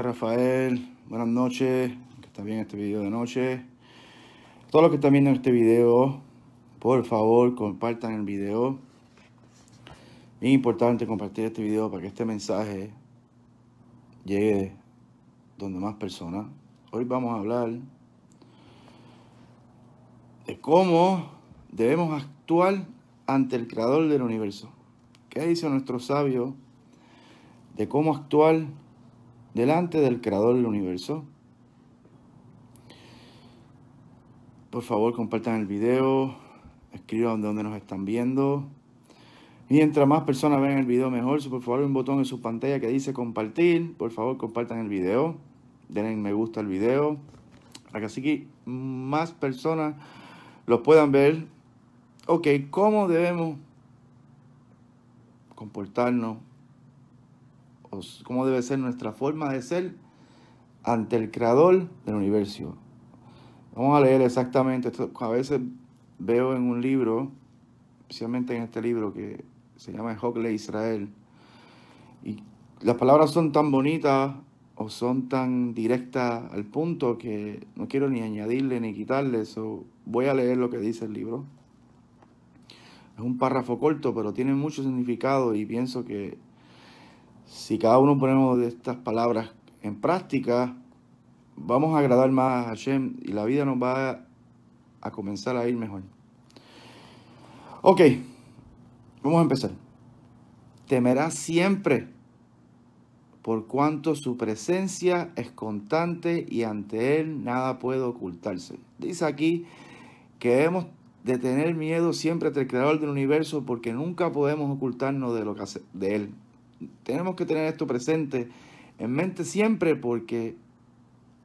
Rafael. Buenas noches. Que está bien este video de noche. Todos los que están viendo este video, por favor, compartan el video. es importante compartir este video para que este mensaje llegue donde más personas. Hoy vamos a hablar de cómo debemos actuar ante el creador del universo. ¿Qué dice nuestro sabio de cómo actuar delante del creador del universo. Por favor, compartan el video, escriban donde nos están viendo. Mientras más personas ven el video, mejor. Si por favor hay un botón en su pantalla que dice compartir, por favor compartan el video. Denle me gusta al video. Para que así que más personas lo puedan ver. Ok, ¿cómo debemos comportarnos pues, cómo debe ser nuestra forma de ser ante el creador del universo. Vamos a leer exactamente esto. A veces veo en un libro, especialmente en este libro que se llama Hogle Israel, y las palabras son tan bonitas o son tan directas al punto que no quiero ni añadirle ni quitarle eso. Voy a leer lo que dice el libro. Es un párrafo corto, pero tiene mucho significado y pienso que si cada uno ponemos estas palabras en práctica, vamos a agradar más a Hashem y la vida nos va a comenzar a ir mejor. Ok, vamos a empezar. Temerá siempre, por cuanto su presencia es constante y ante él nada puede ocultarse. Dice aquí que debemos de tener miedo siempre ante el creador del universo porque nunca podemos ocultarnos de, lo que hace, de él tenemos que tener esto presente en mente siempre porque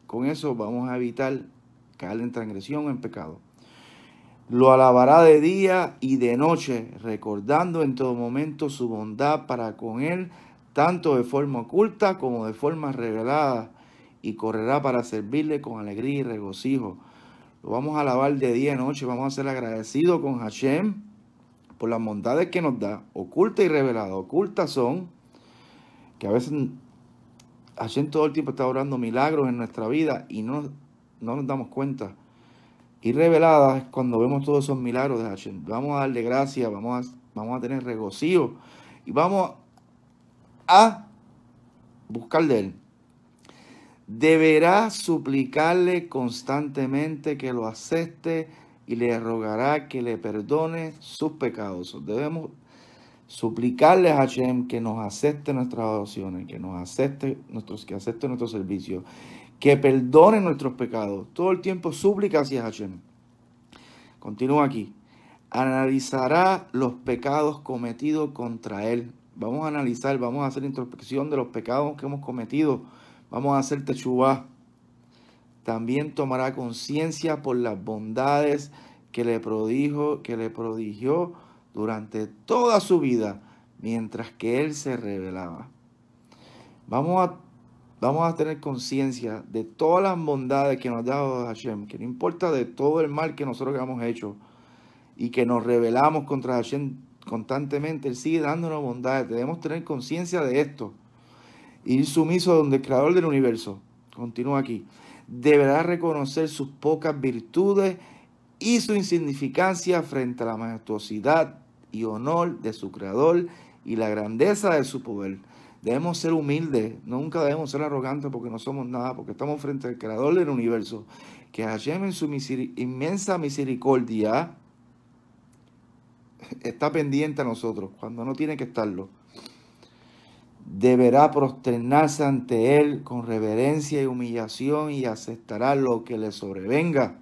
con eso vamos a evitar caer en transgresión o en pecado. Lo alabará de día y de noche, recordando en todo momento su bondad para con él, tanto de forma oculta como de forma revelada, y correrá para servirle con alegría y regocijo. Lo vamos a alabar de día y noche, vamos a ser agradecidos con Hashem por las bondades que nos da, oculta y revelada. Ocultas son que a veces Hashem todo el tiempo está orando milagros en nuestra vida y no, no nos damos cuenta. Y revelada es cuando vemos todos esos milagros de Hashem. Vamos a darle gracias, vamos a, vamos a tener regocijo y vamos a buscar de él. Deberá suplicarle constantemente que lo acepte y le rogará que le perdone sus pecados. Debemos Suplicarle a Hashem que nos acepte nuestras oraciones, que nos acepte nuestros, que acepte nuestro servicio, que perdone nuestros pecados. Todo el tiempo súplica hacia Hashem. Continúa aquí. Analizará los pecados cometidos contra él. Vamos a analizar, vamos a hacer introspección de los pecados que hemos cometido. Vamos a hacer techubá. También tomará conciencia por las bondades que le prodijo, que le prodigió durante toda su vida mientras que Él se revelaba. Vamos a, vamos a tener conciencia de todas las bondades que nos ha dado Hashem, que no importa de todo el mal que nosotros hemos hecho y que nos rebelamos contra Hashem constantemente, Él sigue dándonos bondades. Debemos tener conciencia de esto. Ir sumiso donde el creador del universo, continúa aquí, deberá reconocer sus pocas virtudes y su insignificancia frente a la majestuosidad y honor de su creador y la grandeza de su poder. Debemos ser humildes, nunca debemos ser arrogantes porque no somos nada, porque estamos frente al creador del universo, que Hashem en su inmensa misericordia está pendiente a nosotros cuando no tiene que estarlo. Deberá prosternarse ante Él con reverencia y humillación y aceptará lo que le sobrevenga.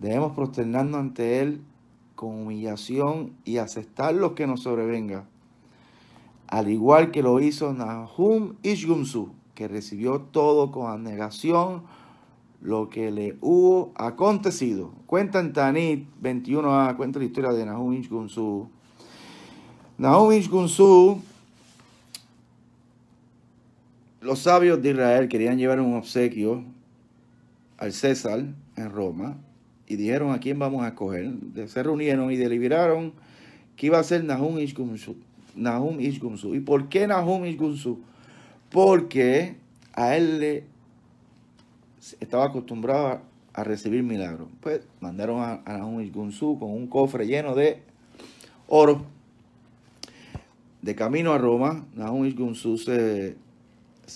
Debemos prosternarnos ante Él con humillación y aceptar lo que nos sobrevenga. Al igual que lo hizo Nahum Ishgumsu, que recibió todo con abnegación lo que le hubo acontecido. Cuenta en Tanit 21a, cuenta la historia de Nahum Ishgumsu. Nahum Ishgumsu, los sabios de Israel querían llevar un obsequio al César en Roma y dijeron a quién vamos a escoger. Se reunieron y deliberaron que iba a ser Nahum Ishgunsu. Nahum Ishgunsu. ¿Y por qué Nahum Ishgunsu. Porque a él le estaba acostumbrado a recibir milagros. Pues mandaron a, Nahum Ishgunsu. con un cofre lleno de oro. De camino a Roma, Nahum Ishgunsu. se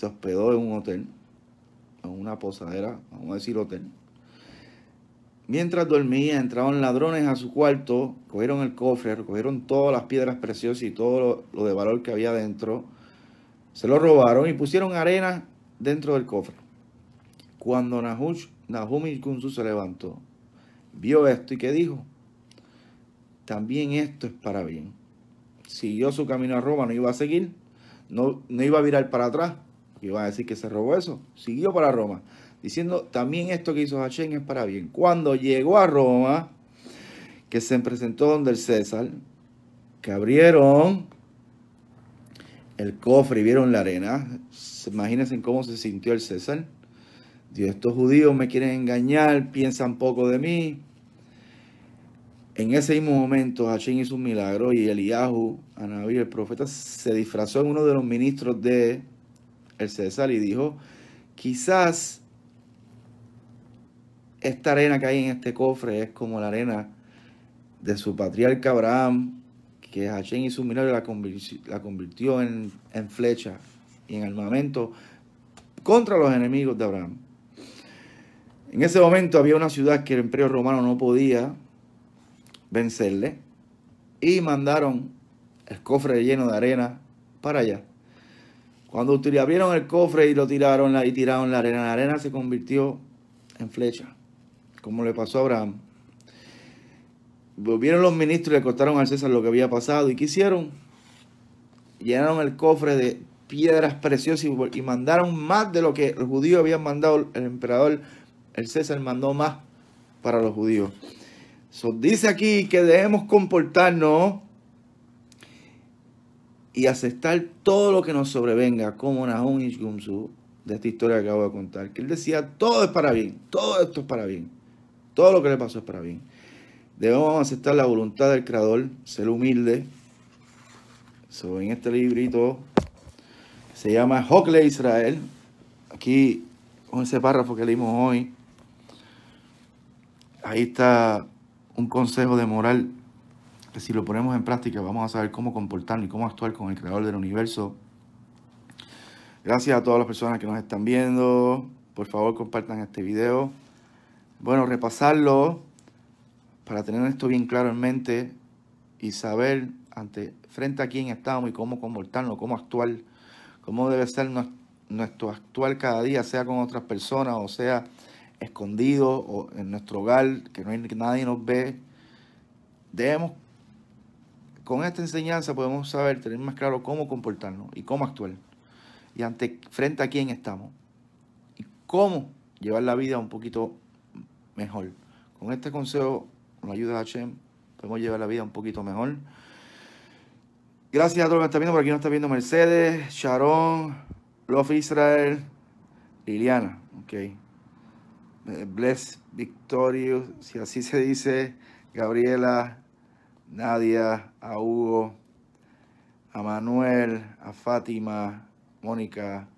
hospedó en un hotel, en una posadera, vamos a decir hotel Mientras dormía, entraron ladrones a su cuarto, cogieron el cofre, recogieron todas las piedras preciosas y todo lo, de valor que había dentro. Se lo robaron y pusieron arena dentro del cofre. Cuando Nahum y Kunzu se levantó, vio esto y que dijo, también esto es para bien. Siguió su camino a Roma, no iba a seguir, no, no iba a virar para atrás, iba a decir que se robó eso. Siguió para Roma diciendo también esto que hizo Hashem es para bien. Cuando llegó a Roma, que se presentó donde el César, que abrieron el cofre y vieron la arena, imagínense cómo se sintió el César. Dios, estos judíos me quieren engañar, piensan poco de mí. En ese mismo momento, Hashem hizo un milagro y Eliyahu, Anabí, el profeta, se disfrazó en uno de los ministros de el César y dijo, quizás esta arena que hay en este cofre es como la arena de su patriarca Abraham, que Hashem y su milagro la convirtió, en, flecha y en armamento contra los enemigos de Abraham. En ese momento había una ciudad que el imperio romano no podía vencerle y mandaron el cofre lleno de arena para allá. Cuando abrieron el cofre y lo tiraron y tiraron la arena, la arena se convirtió en flecha como le pasó a Abraham. Volvieron los ministros y le contaron al César lo que había pasado. ¿Y qué hicieron? Llenaron el cofre de piedras preciosas y, mandaron más de lo que los judíos habían mandado. El emperador, el César, mandó más para los judíos. So, dice aquí que debemos comportarnos y aceptar todo lo que nos sobrevenga, como Nahum Ishgumsu, de esta historia que acabo de contar, que él decía, todo es para bien, todo esto es para bien. Todo lo que le pasó es para bien. Debemos aceptar la voluntad del Creador, ser humilde. So, en este librito se llama Jocle Israel. Aquí, con ese párrafo que leímos hoy, ahí está un consejo de moral que si lo ponemos en práctica vamos a saber cómo comportarnos y cómo actuar con el creador del universo. Gracias a todas las personas que nos están viendo. Por favor, compartan este video. Bueno, repasarlo para tener esto bien claro en mente y saber ante, frente a quién estamos y cómo comportarnos, cómo actuar, cómo debe ser nuestro actuar cada día, sea con otras personas o sea escondido o en nuestro hogar, que, nadie nos ve. Debemos, con esta enseñanza podemos saber, tener más claro cómo comportarnos y cómo actuar y ante, frente a quién estamos y cómo llevar la vida un poquito mejor. Con este consejo, nos ayuda de podemos llevar la vida un poquito mejor. Gracias a todos los que están viendo. Por aquí nos está viendo Mercedes, Sharon, Love Israel, Liliana. Ok. Eh, Bless Victorious, si así se dice. Gabriela, Nadia, a Hugo, a Manuel, a Fátima, Mónica,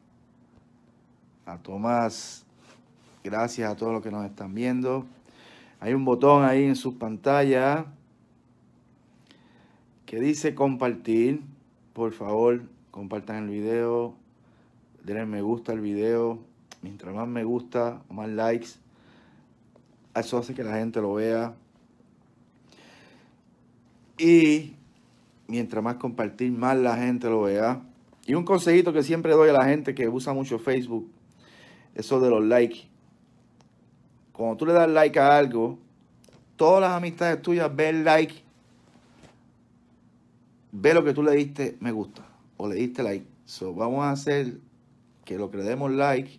a Tomás, Gracias a todos los que nos están viendo. Hay un botón ahí en su pantalla. que dice compartir. Por favor, compartan el video, denle me gusta al video. Mientras más me gusta, más likes. Eso hace que la gente lo vea. Y mientras más compartir, más la gente lo vea. Y un consejito que siempre doy a la gente que usa mucho Facebook, eso de los likes. Cuando tú le das like a algo, todas las amistades tuyas ven like, ve lo que tú le diste me gusta o le diste like. So, vamos a hacer que lo que le demos like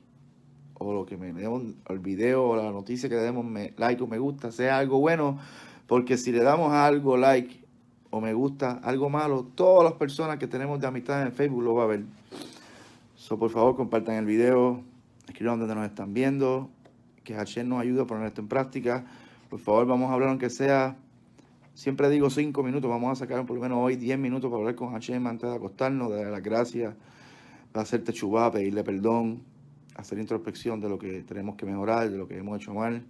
o lo que me demos el video o la noticia que le demos like o me gusta sea algo bueno, porque si le damos algo like o me gusta algo malo, todas las personas que tenemos de amistad en Facebook lo va a ver. So, por favor, compartan el video, escriban donde nos están viendo, que Hachem nos ayude a poner esto en práctica. Por favor, vamos a hablar aunque sea, siempre digo cinco minutos, vamos a sacar por lo menos hoy diez minutos para hablar con Hachem antes de acostarnos, darle las gracias, para hacerte chubá, pedirle perdón, hacer introspección de lo que tenemos que mejorar, de lo que hemos hecho mal.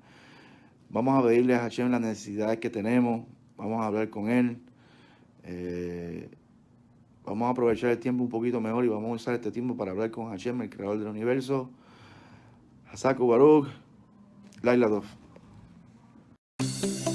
Vamos a pedirle a Hachem las necesidades que tenemos, vamos a hablar con él. Eh, vamos a aprovechar el tiempo un poquito mejor y vamos a usar este tiempo para hablar con Hachem, el creador del universo. Hasaku Baruch. Laila Dov.